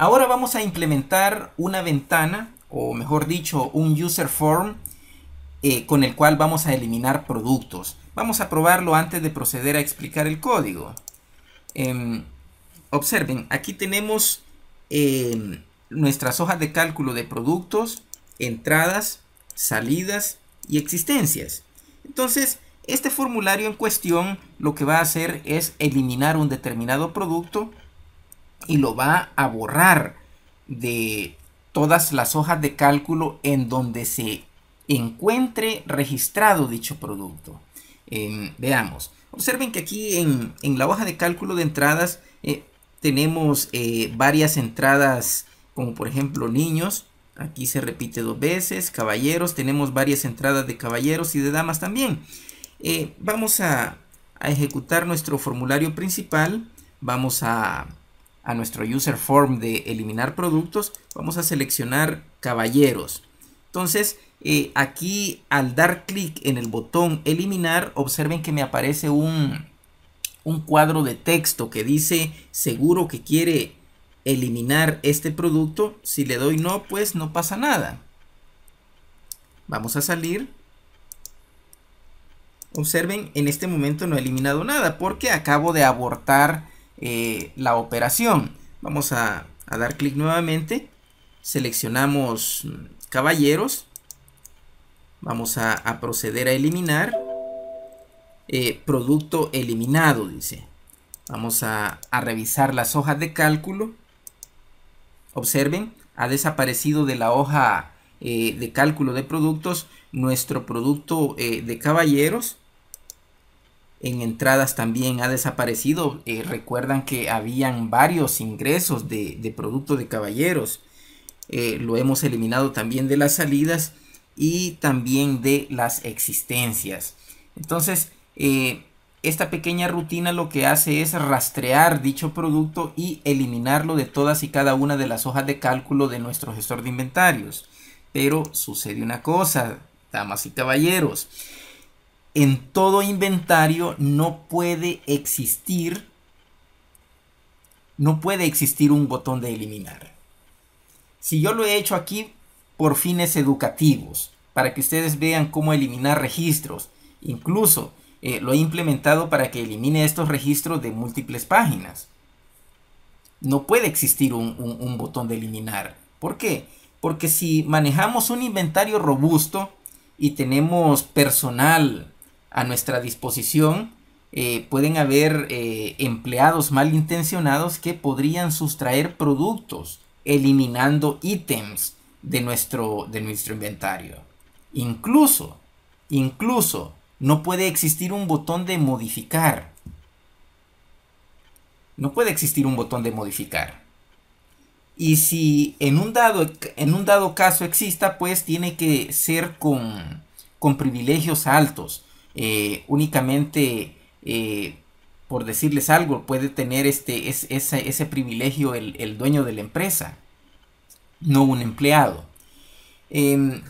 Ahora vamos a implementar una ventana, o mejor dicho, un user form, eh, con el cual vamos a eliminar productos. Vamos a probarlo antes de proceder a explicar el código. Em, observen, aquí tenemos em, nuestras hojas de cálculo de productos, entradas, salidas y existencias. Entonces, este formulario en cuestión lo que va a hacer es eliminar un determinado producto y lo va a borrar de todas las hojas de cálculo en donde se encuentre registrado dicho producto. Em, veamos, observen que aquí en, la hoja de cálculo de entradas eh, tenemos eh, varias entradas como por ejemplo niños, aquí se repite dos veces, caballeros, tenemos varias entradas de caballeros y de damas también. Eh, vamos a ejecutar nuestro formulario principal, vamos a a nuestro user form de eliminar productos, vamos a seleccionar caballeros. Entonces, eh, aquí al dar clic en el botón eliminar, observen que me aparece un, un cuadro de texto que dice seguro que quiere eliminar este producto. Si le doy no, pues no pasa nada. Vamos a salir. Observen, en este momento no he eliminado nada porque acabo de abortar eh, la operación. Vamos a, dar clic nuevamente. Seleccionamos mm, caballeros. Vamos a, proceder a eliminar. Eh, producto eliminado, dice. Vamos a, revisar las hojas de cálculo. Observen, ha desaparecido de la hoja eh, de cálculo de productos nuestro producto de caballeros en entradas también ha desaparecido. Eh, recuerdan que habían varios ingresos de, producto de caballeros. Eh, lo hemos eliminado también de las salidas y también de las existencias. Entonces, eh, esta pequeña rutina lo que hace es rastrear dicho producto y eliminarlo de todas y cada una de las hojas de cálculo de nuestro gestor de inventarios. Pero sucede una cosa, damas y caballeros en todo inventario no puede existir no puede existir un botón de eliminar. Si yo lo he hecho aquí por fines educativos, para que ustedes vean cómo eliminar registros, incluso eh, lo he implementado para que elimine estos registros de múltiples páginas. No puede existir un, un botón de eliminar. ¿Por qué? Porque si manejamos un inventario robusto y tenemos personal a nuestra disposición, eh, pueden haber eh, empleados malintencionados que podrían sustraer productos, eliminando ítems de nuestro, de nuestro inventario. Incluso, incluso, no puede existir un botón de modificar. No puede existir un botón de modificar. Y si en un dado, en un dado caso exista, pues tiene que ser con, con privilegios altos eh, únicamente, eh, por decirles algo, puede tener este, ese, privilegio el, dueño de la empresa, no un empleado. Em,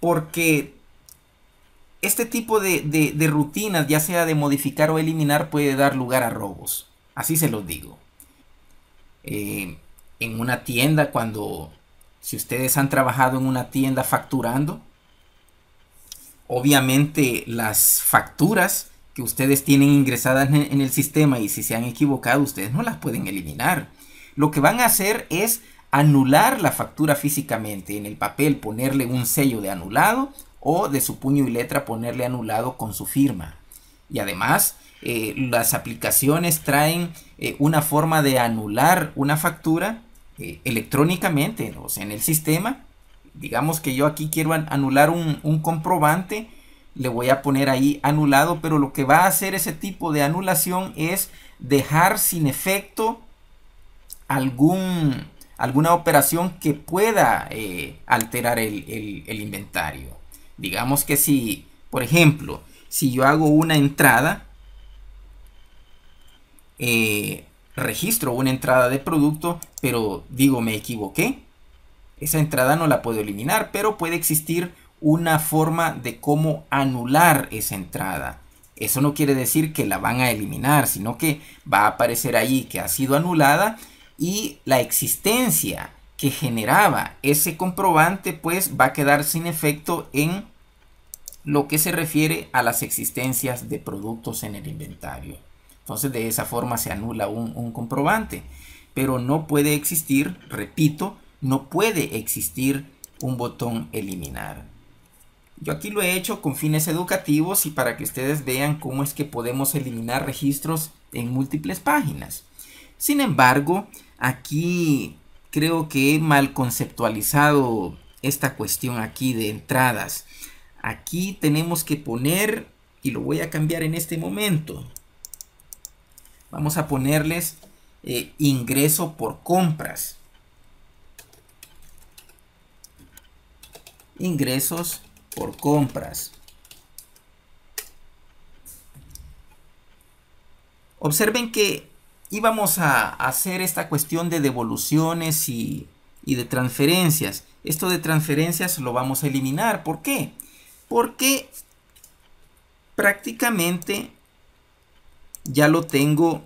porque este tipo de, rutinas, ya sea de modificar o eliminar, puede dar lugar a robos. Así se los digo. Em, en una tienda cuando si ustedes han trabajado en una tienda facturando obviamente las facturas que ustedes tienen ingresadas en, el sistema y si se han equivocado, ustedes no las pueden eliminar. Lo que van a hacer es anular la factura físicamente en el papel, ponerle un sello de anulado o de su puño y letra ponerle anulado con su firma. Y además, eh, las aplicaciones traen eh, una forma de anular una factura eh, electrónicamente o sea, en el sistema digamos que yo aquí quiero anular un, comprobante, le voy a poner ahí anulado, pero lo que va a hacer ese tipo de anulación es dejar sin efecto algún, alguna operación que pueda eh, alterar el, inventario. Digamos que si, por ejemplo, si yo hago una entrada, eh, registro una entrada de producto, pero digo me equivoqué, esa entrada no la puedo eliminar, pero puede existir una forma de cómo anular esa entrada. Eso no quiere decir que la van a eliminar, sino que va a aparecer ahí que ha sido anulada y la existencia que generaba ese comprobante pues va a quedar sin efecto en lo que se refiere a las existencias de productos en el inventario. Entonces de esa forma se anula un, un comprobante, pero no puede existir, repito, no puede existir un botón eliminar. Yo aquí lo he hecho con fines educativos y para que ustedes vean cómo es que podemos eliminar registros en múltiples páginas. Sin embargo, aquí creo que he mal conceptualizado esta cuestión aquí de entradas. Aquí tenemos que poner, y lo voy a cambiar en este momento, vamos a ponerles eh, ingreso por compras. ingresos por compras. Observen que íbamos a hacer esta cuestión de devoluciones y, de transferencias. Esto de transferencias lo vamos a eliminar. ¿Por qué? Porque prácticamente ya lo tengo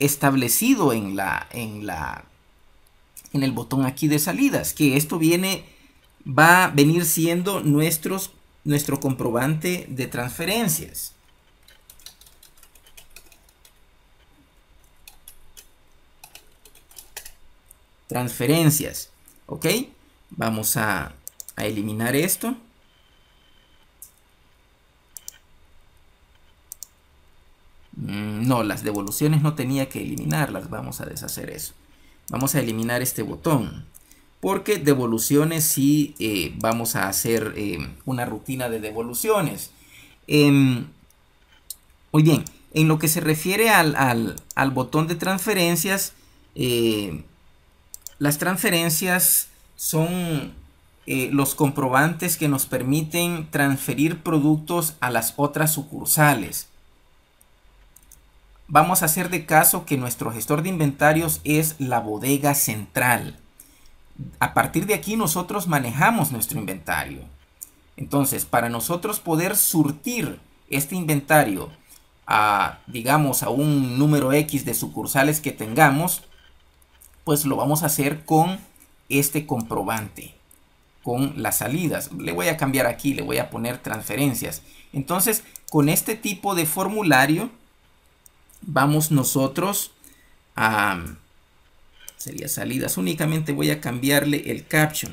establecido en, la, en, la, en el botón aquí de salidas. Que esto viene va a venir siendo nuestros, nuestro comprobante de transferencias. Transferencias, ¿ok? Vamos a, a eliminar esto. Mm, no, las devoluciones no tenía que eliminarlas. Vamos a deshacer eso. Vamos a eliminar este botón porque devoluciones sí eh, vamos a hacer eh, una rutina de devoluciones. Em, muy bien, en lo que se refiere al, al botón de transferencias, eh, las transferencias son los comprobantes que nos permiten transferir productos a las otras sucursales. Vamos a hacer de caso que nuestro gestor de inventarios es la bodega central a partir de aquí nosotros manejamos nuestro inventario. Entonces, para nosotros poder surtir este inventario a, digamos, a un número X de sucursales que tengamos, pues lo vamos a hacer con este comprobante, con las salidas. Le voy a cambiar aquí, le voy a poner transferencias. Entonces, con este tipo de formulario, vamos nosotros a sería salidas. Únicamente voy a cambiarle el caption.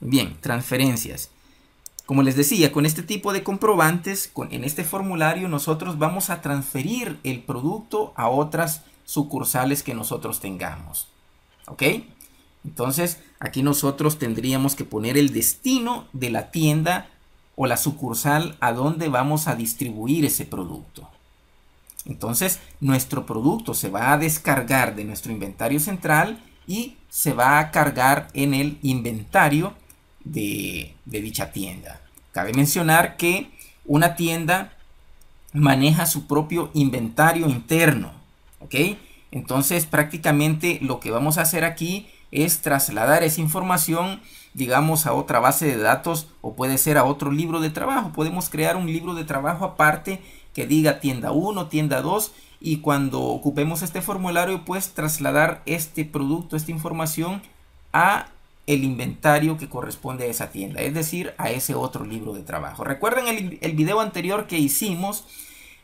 Bien, transferencias. Como les decía, con este tipo de comprobantes, con, en este formulario nosotros vamos a transferir el producto a otras sucursales que nosotros tengamos. ¿Ok? Entonces, aquí nosotros tendríamos que poner el destino de la tienda la sucursal a donde vamos a distribuir ese producto. Entonces, nuestro producto se va a descargar de nuestro inventario central y se va a cargar en el inventario de, de dicha tienda. Cabe mencionar que una tienda maneja su propio inventario interno. ¿Ok? Entonces prácticamente lo que vamos a hacer aquí es trasladar esa información, digamos, a otra base de datos o puede ser a otro libro de trabajo. Podemos crear un libro de trabajo aparte que diga tienda 1, tienda 2 y cuando ocupemos este formulario, pues trasladar este producto, esta información a el inventario que corresponde a esa tienda, es decir, a ese otro libro de trabajo. Recuerden el, video anterior que hicimos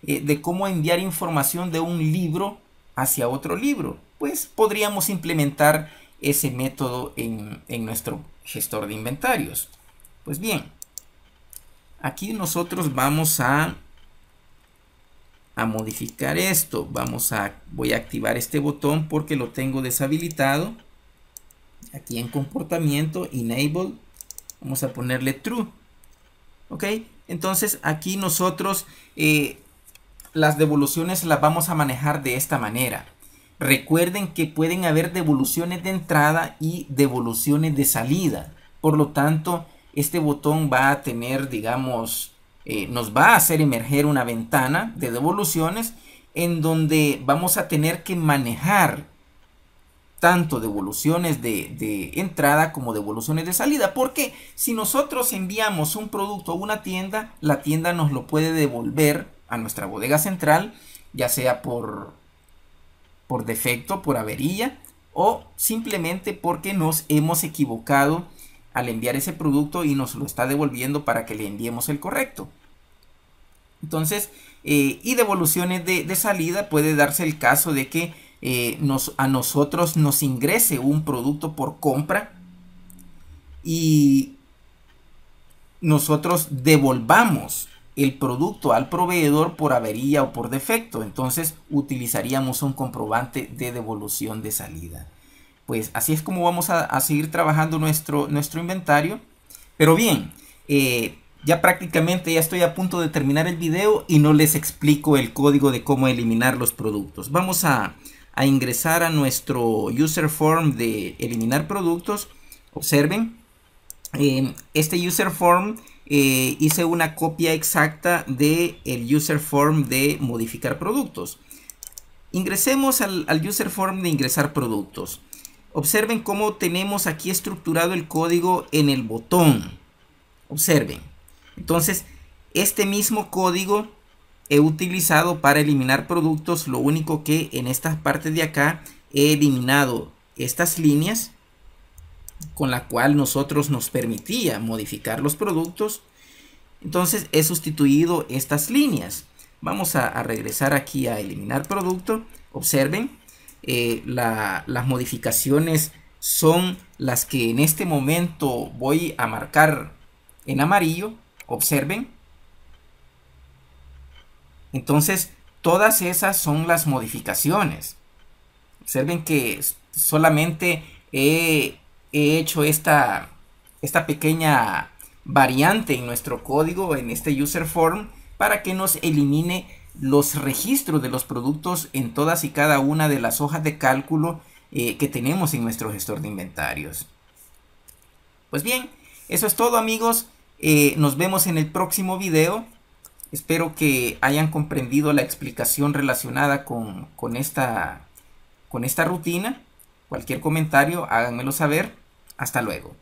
eh, de cómo enviar información de un libro hacia otro libro. Pues podríamos implementar ese método en, nuestro gestor de inventarios. Pues bien, aquí nosotros vamos a a modificar esto. Vamos a, voy a activar este botón porque lo tengo deshabilitado. Aquí en comportamiento, enable, vamos a ponerle true. Ok, entonces aquí nosotros eh, las devoluciones las vamos a manejar de esta manera. Recuerden que pueden haber devoluciones de entrada y devoluciones de salida. Por lo tanto, este botón va a tener, digamos, eh, nos va a hacer emerger una ventana de devoluciones en donde vamos a tener que manejar tanto devoluciones de, entrada como devoluciones de salida. Porque si nosotros enviamos un producto a una tienda, la tienda nos lo puede devolver a nuestra bodega central, ya sea por por defecto, por avería o simplemente porque nos hemos equivocado al enviar ese producto y nos lo está devolviendo para que le enviemos el correcto. Entonces, eh, y devoluciones de, salida puede darse el caso de que eh, nos, a nosotros nos ingrese un producto por compra y nosotros devolvamos el producto al proveedor por avería o por defecto. Entonces utilizaríamos un comprobante de devolución de salida. Pues así es como vamos a, seguir trabajando nuestro, nuestro inventario. Pero bien, eh, ya prácticamente ya estoy a punto de terminar el video y no les explico el código de cómo eliminar los productos. Vamos a, ingresar a nuestro user form de eliminar productos. Observen, eh, este user form eh, hice una copia exacta del el user form de modificar productos. Ingresemos al, al user form de ingresar productos. Observen cómo tenemos aquí estructurado el código en el botón. Observen. Entonces, este mismo código he utilizado para eliminar productos. Lo único que en esta parte de acá he eliminado estas líneas con la cual nosotros nos permitía modificar los productos. Entonces he sustituido estas líneas. Vamos a, regresar aquí a eliminar producto. Observen, eh, las modificaciones son las que en este momento voy a marcar en amarillo. Observen. Entonces, todas esas son las modificaciones. Observen que solamente he he hecho esta, esta pequeña variante en nuestro código, en este user form, para que nos elimine los registros de los productos en todas y cada una de las hojas de cálculo eh, que tenemos en nuestro gestor de inventarios. Pues bien, eso es todo amigos. Eh, nos vemos en el próximo video. Espero que hayan comprendido la explicación relacionada con, esta, con esta rutina. Cualquier comentario, háganmelo saber. Hasta luego.